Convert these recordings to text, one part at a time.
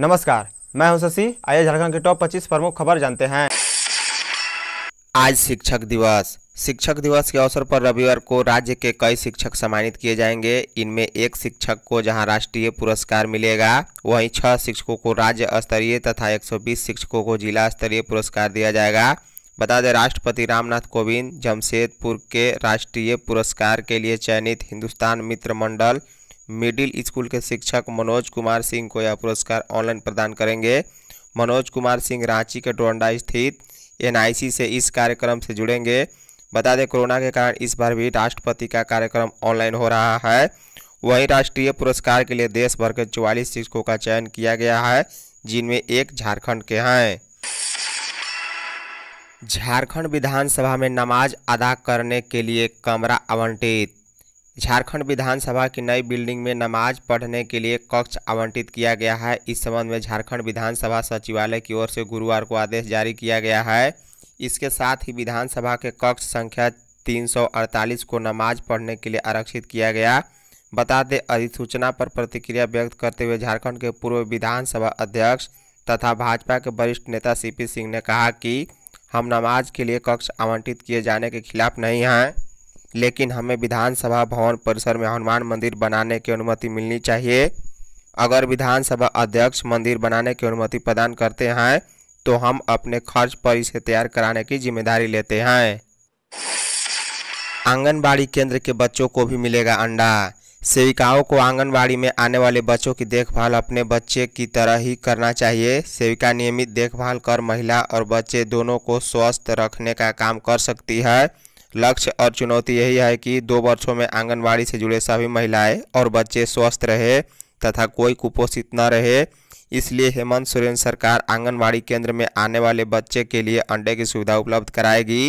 नमस्कार मैं हूं शशि आइए झारखंड के टॉप 25 प्रमुख खबर जानते हैं आज शिक्षक दिवस शिक्षक दिवस के अवसर पर रविवार को राज्य के कई शिक्षक सम्मानित किए जाएंगे इनमें एक शिक्षक को जहां राष्ट्रीय पुरस्कार मिलेगा वहीं छह शिक्षकों को राज्य स्तरीय तथा 120 शिक्षकों को जिला स्तरीय पुरस्कार दिया जाएगा बता दें राष्ट्रपति रामनाथ कोविंद जमशेदपुर के राष्ट्रीय पुरस्कार के लिए चयनित हिंदुस्तान मित्र मंडल मिडिल स्कूल के शिक्षक मनोज कुमार सिंह को यह पुरस्कार ऑनलाइन प्रदान करेंगे मनोज कुमार सिंह रांची के डोंडा स्थित एनआईसी से इस कार्यक्रम से जुड़ेंगे बता दें कोरोना के कारण इस बार भी राष्ट्रपति का कार्यक्रम ऑनलाइन हो रहा है वहीं राष्ट्रीय पुरस्कार के लिए देश भर के चौवालीस शिक्षकों का चयन किया गया है जिनमें एक झारखंड के हैं झारखंड विधानसभा में नमाज अदा करने के लिए कमरा आवंटित झारखंड विधानसभा की नई बिल्डिंग में नमाज पढ़ने के लिए कक्ष आवंटित किया गया है इस संबंध में झारखंड विधानसभा सचिवालय की ओर से गुरुवार को आदेश जारी किया गया है इसके साथ ही विधानसभा के कक्ष संख्या 348 को नमाज पढ़ने के लिए आरक्षित किया गया बता दें अधिसूचना पर प्रतिक्रिया व्यक्त करते हुए झारखंड के पूर्व विधानसभा अध्यक्ष तथा भाजपा के वरिष्ठ नेता सीपी सिंह ने कहा कि हम नमाज के लिए कक्ष आवंटित किए जाने के खिलाफ नहीं हैं लेकिन हमें विधानसभा भवन परिसर में हनुमान मंदिर बनाने की अनुमति मिलनी चाहिए अगर विधानसभा अध्यक्ष मंदिर बनाने की अनुमति प्रदान करते हैं तो हम अपने खर्च पर इसे तैयार कराने की जिम्मेदारी लेते हैं आंगनबाड़ी केंद्र के बच्चों को भी मिलेगा अंडा सेविकाओं को आंगनबाड़ी में आने वाले बच्चों की देखभाल अपने बच्चे की तरह ही करना चाहिए सेविका नियमित देखभाल कर महिला और बच्चे दोनों को स्वस्थ रखने का काम कर सकती है लक्ष्य और चुनौती यही है कि दो वर्षों में आंगनबाड़ी से जुड़े सभी महिलाएं और बच्चे स्वस्थ रहे तथा कोई कुपोषित न रहे इसलिए हेमंत सोरेन सरकार आंगनबाड़ी केंद्र में आने वाले बच्चे के लिए अंडे की सुविधा उपलब्ध कराएगी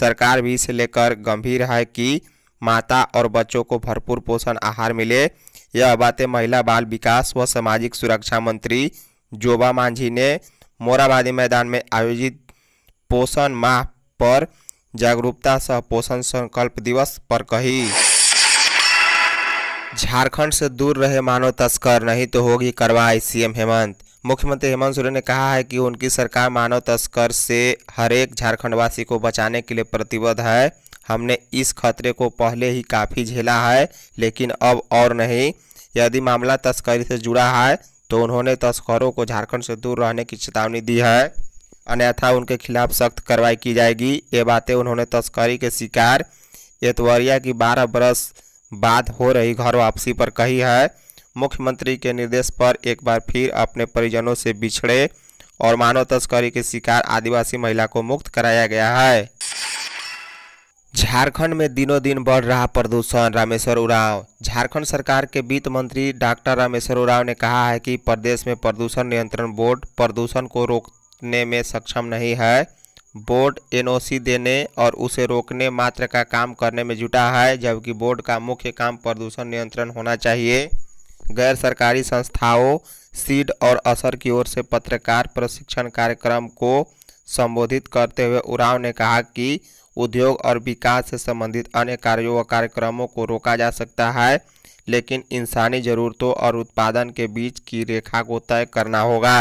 सरकार भी इसे लेकर गंभीर है कि माता और बच्चों को भरपूर पोषण आहार मिले यह बातें महिला बाल विकास व सामाजिक सुरक्षा मंत्री जोबा मांझी ने मोराबादी मैदान में आयोजित पोषण माह पर जागरूकता सह पोषण संकल्प दिवस पर कही झारखंड से दूर रहे मानव तस्कर नहीं तो होगी कार्रवाई सीएम हेमंत मुख्यमंत्री हेमंत सोरेन ने कहा है कि उनकी सरकार मानव तस्कर से हरेक झारखंडवासी को बचाने के लिए प्रतिबद्ध है हमने इस खतरे को पहले ही काफ़ी झेला है लेकिन अब और नहीं यदि मामला तस्करी से जुड़ा है तो उन्होंने तस्करों को झारखंड से दूर रहने की चेतावनी दी है अन्यथा उनके खिलाफ सख्त कार्रवाई की जाएगी ये बातें उन्होंने तस्करी के शिकार एतवरिया की बारह बरस बाद हो रही घर वापसी पर कही है मुख्यमंत्री के निर्देश पर एक बार फिर अपने परिजनों से बिछड़े और मानव तस्करी के शिकार आदिवासी महिला को मुक्त कराया गया है झारखंड में दिनों दिन बढ़ रहा प्रदूषण रामेश्वर उरांव झारखंड सरकार के वित्त मंत्री डॉक्टर रामेश्वर उरांव ने कहा है कि प्रदेश में प्रदूषण नियंत्रण बोर्ड प्रदूषण को रोकने में सक्षम नहीं है बोर्ड एनओसी देने और उसे रोकने मात्र का काम करने में जुटा है जबकि बोर्ड का मुख्य काम प्रदूषण नियंत्रण होना चाहिए गैर सरकारी संस्थाओं सीड और असर की ओर से पत्रकार प्रशिक्षण कार्यक्रम को संबोधित करते हुए उरांव ने कहा कि उद्योग और विकास से संबंधित अन्य कार्यों व कार्यक्रमों को रोका जा सकता है लेकिन इंसानी ज़रूरतों और उत्पादन के बीच की रेखा को तय करना होगा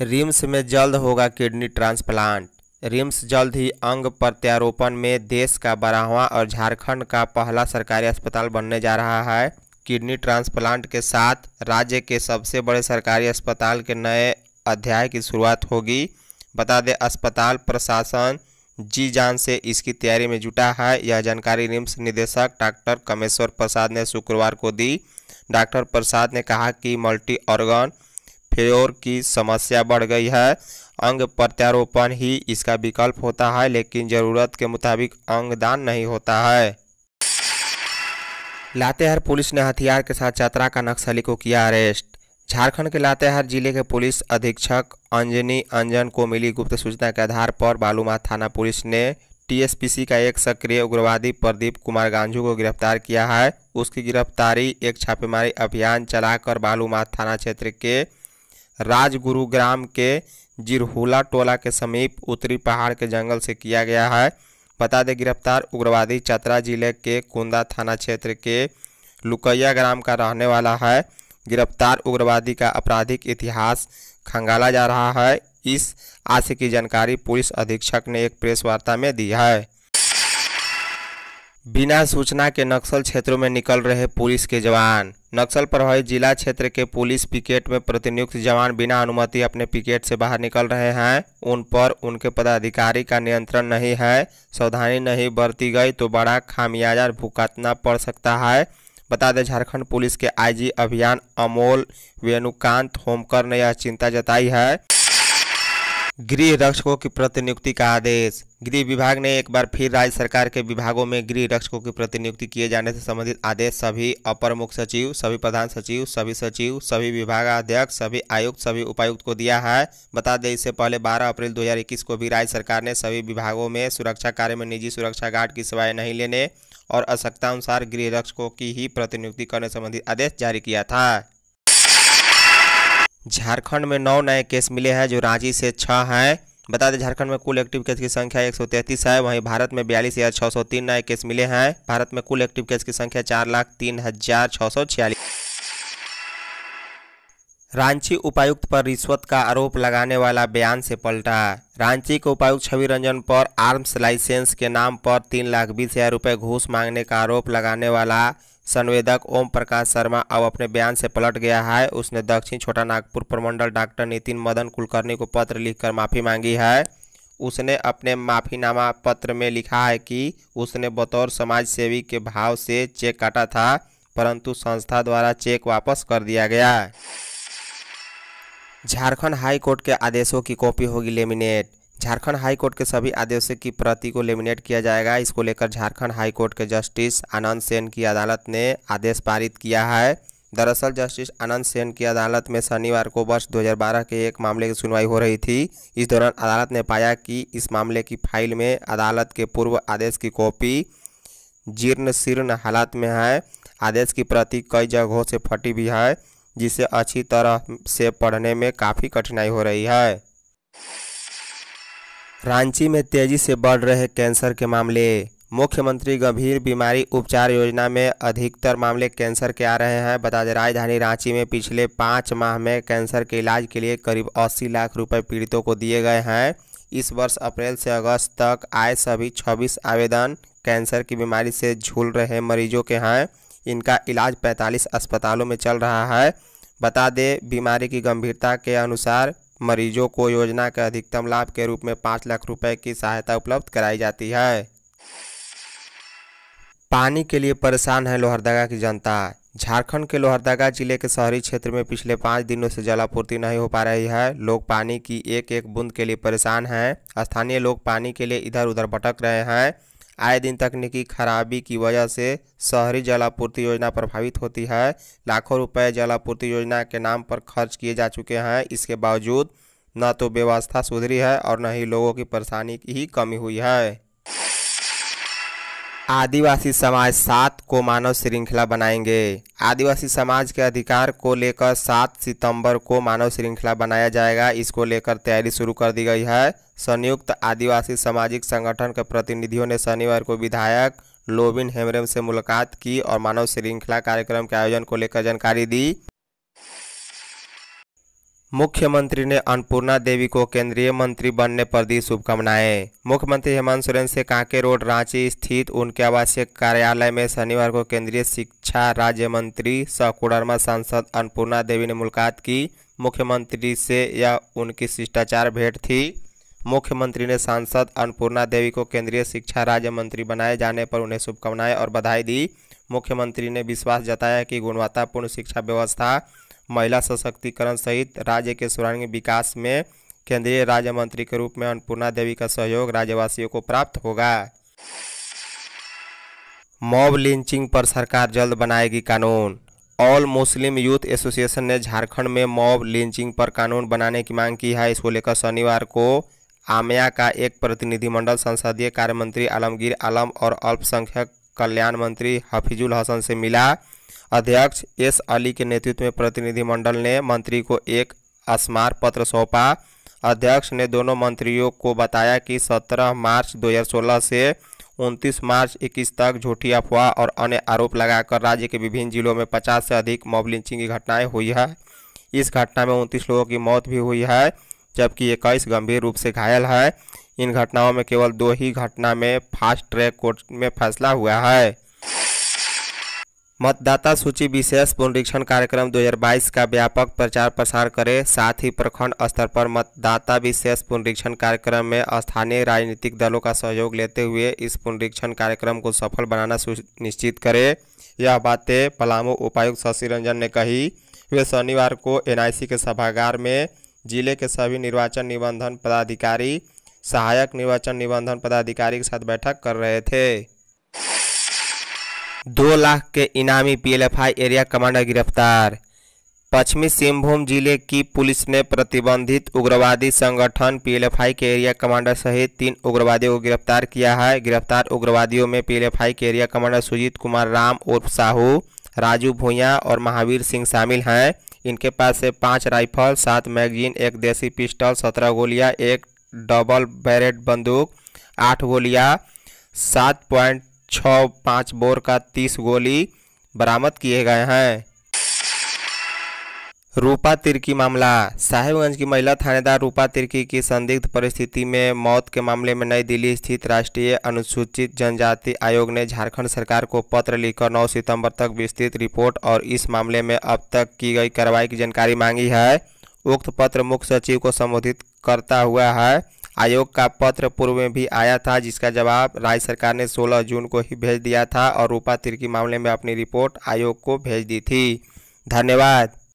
रिम्स में जल्द होगा किडनी ट्रांसप्लांट रिम्स जल्द ही अंग प्रत्यारोपण में देश का बारहवा और झारखंड का पहला सरकारी अस्पताल बनने जा रहा है किडनी ट्रांसप्लांट के साथ राज्य के सबसे बड़े सरकारी अस्पताल के नए अध्याय की शुरुआत होगी बता दें अस्पताल प्रशासन जी जान से इसकी तैयारी में जुटा है यह जानकारी रिम्स निदेशक डॉक्टर कमेश्वर प्रसाद ने शुक्रवार को दी डॉक्टर प्रसाद ने कहा कि मल्टी ऑर्गन फेयोर की समस्या बढ़ गई है अंग प्रत्यारोपण ही इसका विकल्प होता है लेकिन ज़रूरत के मुताबिक अंग दान नहीं होता है लातेहार पुलिस ने हथियार के साथ चतरा का नक्सली को किया अरेस्ट झारखंड के लातेहार जिले के पुलिस अधीक्षक अंजनी अंजन को मिली गुप्त सूचना के आधार पर बालूमाथ थाना पुलिस ने टीएसपीसी का एक सक्रिय उग्रवादी प्रदीप कुमार गांजू को गिरफ्तार किया है उसकी गिरफ्तारी एक छापेमारी अभियान चलाकर बालूमाथ थाना क्षेत्र के राजगुरु ग्राम के जिरहुला टोला के समीप उत्तरी पहाड़ के जंगल से किया गया है बता दें गिरफ्तार उग्रवादी चतरा जिले के कुंदा थाना क्षेत्र के लुकैया ग्राम का रहने वाला है गिरफ्तार उग्रवादी का आपराधिक इतिहास खंगाला जा रहा है इस आशय की जानकारी पुलिस अधीक्षक ने एक प्रेस वार्ता में दी है बिना सूचना के नक्सल क्षेत्रों में निकल रहे पुलिस के जवान नक्सल प्रभावित जिला क्षेत्र के पुलिस पिकेट में प्रतिनियुक्त जवान बिना अनुमति अपने पिकेट से बाहर निकल रहे हैं उन पर उनके पदाधिकारी का नियंत्रण नहीं है सावधानी नहीं बरती गई तो बड़ा खामियाजा भुगतना पड़ सकता है बता दें झारखंड पुलिस के आईजी अभियान अमोल वेणुकांत होमकर ने यह चिंता जताई है गृह रक्षकों की प्रतिनियुक्ति का आदेश गृह विभाग ने एक बार फिर राज्य सरकार के विभागों में गृह रक्षकों की प्रतिनियुक्ति किए जाने से संबंधित आदेश सभी अपर मुख्य सचिव सभी प्रधान सचिव सभी सचिव सभी विभागाध्यक्ष सभी आयुक्त सभी उपायुक्त को दिया है बता दें इससे पहले 12 अप्रैल 2021 को भी राज्य सरकार ने सभी विभागों में सुरक्षा कार्य में निजी सुरक्षा गार्ड की सेवाएं नहीं लेने और आवश्यकतानुसार गृह रक्षकों की ही प्रतिनियुक्ति करने संबंधी आदेश जारी किया था झारखंड में नौ नए केस मिले हैं जो रांची से छह हैं बता दें झारखंड में कुल एक्टिव केस की संख्या एक है वहीं भारत में बयालीस हज़ार छह सौ तीन नए केस मिले हैं भारत में कुल एक्टिव केस की संख्या चार लाख तीन हजार छः सौ छियालीस रांची उपायुक्त पर रिश्वत का आरोप लगाने वाला बयान से पलटा रांची के उपायुक्त छवि रंजन पर आर्म्स लाइसेंस के नाम पर तीन लाख बीस हजार रुपये घूस मांगने का आरोप लगाने वाला संवेदक ओम प्रकाश शर्मा अब अपने बयान से पलट गया है उसने दक्षिण छोटा नागपुर प्रमंडल डॉक्टर नितिन मदन कुलकर्णी को पत्र लिखकर माफ़ी मांगी है उसने अपने माफ़ीनामा पत्र में लिखा है कि उसने बतौर समाज सेवी के भाव से चेक काटा था परंतु संस्था द्वारा चेक वापस कर दिया गया झारखंड हाई कोर्ट के आदेशों की कॉपी होगी लेमिनेट झारखंड हाई कोर्ट के सभी आदेशों की प्रति को लेमिनेट किया जाएगा इसको लेकर झारखंड हाई कोर्ट के जस्टिस आनंद सेन की अदालत ने आदेश पारित किया है दरअसल जस्टिस आनंद सेन की अदालत में शनिवार को वर्ष 2012 के एक मामले की सुनवाई हो रही थी इस दौरान अदालत ने पाया कि इस मामले की फाइल में अदालत के पूर्व आदेश की कॉपी जीर्ण शीर्ण हालात में है आदेश की प्रति कई जगहों से फटी भी है जिसे अच्छी तरह से पढ़ने में काफ़ी कठिनाई हो रही है रांची में तेजी से बढ़ रहे कैंसर के मामले मुख्यमंत्री गंभीर बीमारी उपचार योजना में अधिकतर मामले कैंसर के आ रहे हैं बता दें राजधानी रांची में पिछले पाँच माह में कैंसर के इलाज के लिए करीब 80 लाख रुपए पीड़ितों को दिए गए हैं इस वर्ष अप्रैल से अगस्त तक आए सभी 26 आवेदन कैंसर की बीमारी से झूल रहे मरीजों के हैं इनका इलाज 45 अस्पतालों में चल रहा है बता दें बीमारी की गंभीरता के अनुसार मरीजों को योजना के अधिकतम लाभ के रूप में पाँच लाख रुपए की सहायता उपलब्ध कराई जाती है पानी के लिए परेशान है लोहरदगा की जनता झारखंड के लोहरदगा जिले के शहरी क्षेत्र में पिछले पाँच दिनों से जलापूर्ति नहीं हो पा रही है लोग पानी की एक एक बूंद के लिए परेशान हैं स्थानीय लोग पानी के लिए इधर उधर भटक रहे हैं आए दिन तकनीकी खराबी की वजह से शहरी जलापूर्ति योजना प्रभावित होती है लाखों रुपए जलापूर्ति योजना के नाम पर खर्च किए जा चुके हैं इसके बावजूद न तो व्यवस्था सुधरी है और न ही लोगों की परेशानी की ही कमी हुई है आदिवासी समाज सात को मानव श्रृंखला बनाएंगे आदिवासी समाज के अधिकार को लेकर सात सितंबर को मानव श्रृंखला बनाया जाएगा इसको लेकर तैयारी शुरू कर दी गई है संयुक्त आदिवासी सामाजिक संगठन के प्रतिनिधियों ने शनिवार को विधायक लोबिन हेमरेम से मुलाकात की और मानव श्रृंखला कार्यक्रम के आयोजन को लेकर जानकारी दी मुख्यमंत्री ने अन्नपूर्णा देवी को केंद्रीय मंत्री बनने पर दी शुभकामनाएं मुख्यमंत्री हेमंत सोरेन से कांके रोड रांची स्थित उनके आवासीय कार्यालय में शनिवार को केंद्रीय शिक्षा राज्य मंत्री सकुडरमा सांसद अन्नपूर्णा देवी ने मुलाकात की मुख्यमंत्री से यह उनकी शिष्टाचार भेंट थी मुख्यमंत्री ने सांसद अन्नपूर्णा देवी को केंद्रीय शिक्षा राज्य मंत्री बनाए जाने पर उन्हें शुभकामनाएं और बधाई दी मुख्यमंत्री ने विश्वास जताया कि गुणवत्तापूर्ण शिक्षा व्यवस्था महिला सशक्तिकरण सहित राज्य के सुरंग विकास में केंद्रीय राज्य मंत्री के रूप में अन्नपूर्णा देवी का सहयोग राज्यवासियों को प्राप्त होगा मॉब लिंचिंग पर सरकार जल्द बनाएगी कानून ऑल मुस्लिम यूथ एसोसिएशन ने झारखंड में मॉब लिंचिंग पर कानून बनाने की मांग की है इसको लेकर शनिवार को आमया का एक प्रतिनिधिमंडल संसदीय कार्य मंत्री आलमगीर आलम और अल्पसंख्यक कल्याण मंत्री हफीजुल हसन से मिला अध्यक्ष एस अली के नेतृत्व में प्रतिनिधिमंडल ने मंत्री को एक स्मार पत्र सौंपा अध्यक्ष ने दोनों मंत्रियों को बताया कि 17 मार्च 2016 से 29 मार्च 21 तक झूठी अफवाह और अन्य आरोप लगाकर राज्य के विभिन्न जिलों में 50 से अधिक मॉब लिंचिंग की घटनाएं हुई है इस घटना में 29 लोगों की मौत भी हुई है जबकि इक्कीस गंभीर रूप से घायल है इन घटनाओं में केवल दो ही घटना में फास्ट ट्रैक कोर्ट में फैसला हुआ है मतदाता सूची विशेष पुनरीक्षण कार्यक्रम 2022 का व्यापक प्रचार प्रसार करें साथ ही प्रखंड स्तर पर मतदाता विशेष पुनरीक्षण कार्यक्रम में स्थानीय राजनीतिक दलों का सहयोग लेते हुए इस पुनरीक्षण कार्यक्रम को सफल बनाना सुनिश्चित करें यह बातें पलामू उपायुक्त शशि रंजन ने कही वे शनिवार को एनआईसी के सभागार में जिले के सभी निर्वाचन निबंधन पदाधिकारी सहायक निर्वाचन निबंधन पदाधिकारी के साथ बैठक कर रहे थे दो लाख के इनामी पीएलएफआई एरिया कमांडर गिरफ्तार पश्चिमी सिंहभूम जिले की पुलिस ने प्रतिबंधित उग्रवादी संगठन पीएलएफआई के एरिया कमांडर सहित तीन उग्रवादियों को गिरफ्तार किया है गिरफ्तार उग्रवादियों में पीएलएफआई के एरिया कमांडर सुजीत कुमार राम उर्फ साहू राजू भूया और महावीर सिंह शामिल हैं इनके पास से पाँच राइफल सात मैगजीन एक देसी पिस्टल सत्रह गोलियाँ एक डबल बैरेट बंदूक आठ गोलियाँ सात पॉइंट छः पाँच बोर का तीस गोली बरामद किए गए हैं रूपा तिर्की मामला साहेबगंज की महिला थानेदार रूपा तिर्की की संदिग्ध परिस्थिति में मौत के मामले में नई दिल्ली स्थित राष्ट्रीय अनुसूचित जनजाति आयोग ने झारखंड सरकार को पत्र लिखकर 9 सितंबर तक विस्तृत रिपोर्ट और इस मामले में अब तक की गई कार्रवाई की जानकारी मांगी है उक्त पत्र मुख्य सचिव को संबोधित करता हुआ है आयोग का पत्र पूर्व में भी आया था जिसका जवाब राज्य सरकार ने सोलह जून को ही भेज दिया था और रूपा तिर्की मामले में अपनी रिपोर्ट आयोग को भेज दी थी धन्यवाद